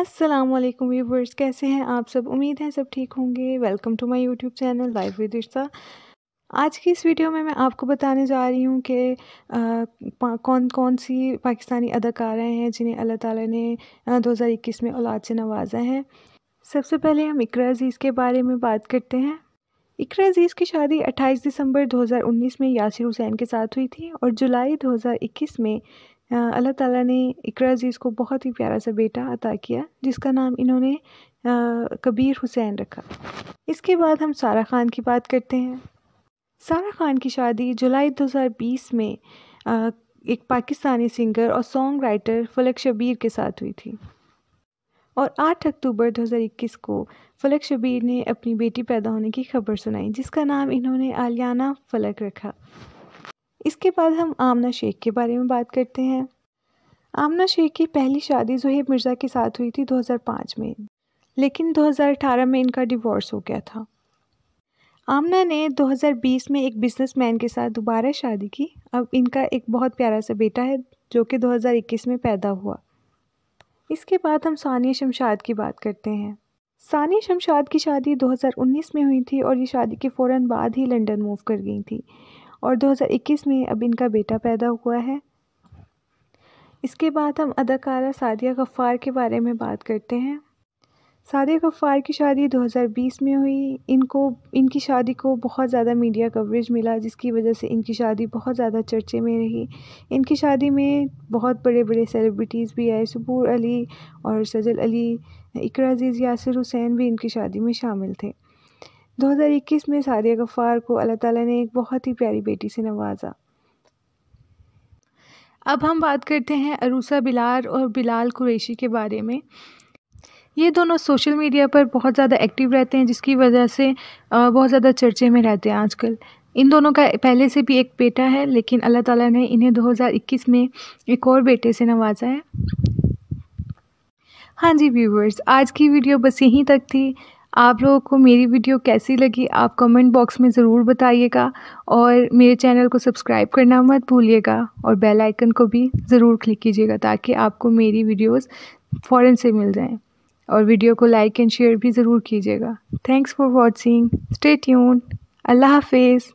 अस्सलाम वालेकुम व्यूवर्स कैसे हैं आप सब उम्मीद है सब ठीक होंगे welcome to my YouTube channel life with Irsa आज की इस वीडियो में मैं आपको बताने जा रही हूँ कि कौन कौन सी पाकिस्तानी अदाकाराएँ हैं जिन्हें अल्लाह ताला ने 2021 में औलाद से नवाजा है सबसे पहले हम इकरा अज़ीज़ के बारे में बात करते हैं इकरा अज़ीज़ की शादी 28 दिसंबर 2019 में यासिर हुसैन के साथ हुई थी और जुलाई 2021 में अल्लाह ताला ने इकर अजीज़ को बहुत ही प्यारा सा बेटा अता किया जिसका नाम इन्होंने कबीर हुसैन रखा इसके बाद हम सारा ख़ान की बात करते हैं सारा ख़ान की शादी जुलाई 2020 में एक पाकिस्तानी सिंगर और सॉन्ग राइटर फलक शबीर के साथ हुई थी और 8 अक्टूबर 2021 को फलक शबीर ने अपनी बेटी पैदा होने की खबर सुनाई जिसका नाम इन्होंने आलियाना फलक रखा इसके बाद हम आमना शेख के बारे में बात करते हैं आमना शेख की पहली शादी जुहेब मिर्ज़ा के साथ हुई थी 2005 में लेकिन 2018 में इनका डिवोर्स हो गया था आमना ने 2020 में एक बिजनेसमैन के साथ दोबारा शादी की अब इनका एक बहुत प्यारा सा बेटा है जो कि 2021 में पैदा हुआ इसके बाद हम सानिया शमशाद की बात करते हैं सानिया शमशाद की शादी 2019 में हुई थी और ये शादी के फ़ौर बाद ही लंदन मूव कर गई थी और 2021 में अब इनका बेटा पैदा हुआ है इसके बाद हम अदाकारा सादिया गफ़ार के बारे में बात करते हैं सादिया गफ़ार की शादी 2020 में हुई इनको इनकी शादी को बहुत ज़्यादा मीडिया कवरेज मिला जिसकी वजह से इनकी शादी बहुत ज़्यादा चर्चे में रही इनकी शादी में बहुत बड़े बड़े सेलिब्रिटीज़ भी आए सबूर अली और सजल अली इकराजीज़ यासिर हुसैन भी इनकी शादी में शामिल थे 2021 में सादिया गफ्फार को अल्लाह ताला ने एक बहुत ही प्यारी बेटी से नवाजा अब हम बात करते हैं अरूसा बिलार और बिलाल कुरैशी के बारे में ये दोनों सोशल मीडिया पर बहुत ज़्यादा एक्टिव रहते हैं जिसकी वजह से बहुत ज़्यादा चर्चे में रहते हैं आजकल इन दोनों का पहले से भी एक बेटा है लेकिन अल्लाह ताला ने इन्हें 2021 में एक और बेटे से नवाजा है हाँ जी व्यूवर्स आज की वीडियो बस यहीं तक थी आप लोगों को मेरी वीडियो कैसी लगी आप कमेंट बॉक्स में ज़रूर बताइएगा और मेरे चैनल को सब्सक्राइब करना मत भूलिएगा और बेल आइकन को भी ज़रूर क्लिक कीजिएगा ताकि आपको मेरी वीडियोस फ़ौरन से मिल जाएं और वीडियो को लाइक एंड शेयर भी ज़रूर कीजिएगा thanks for watching stay tune अल्लाह हाफिज़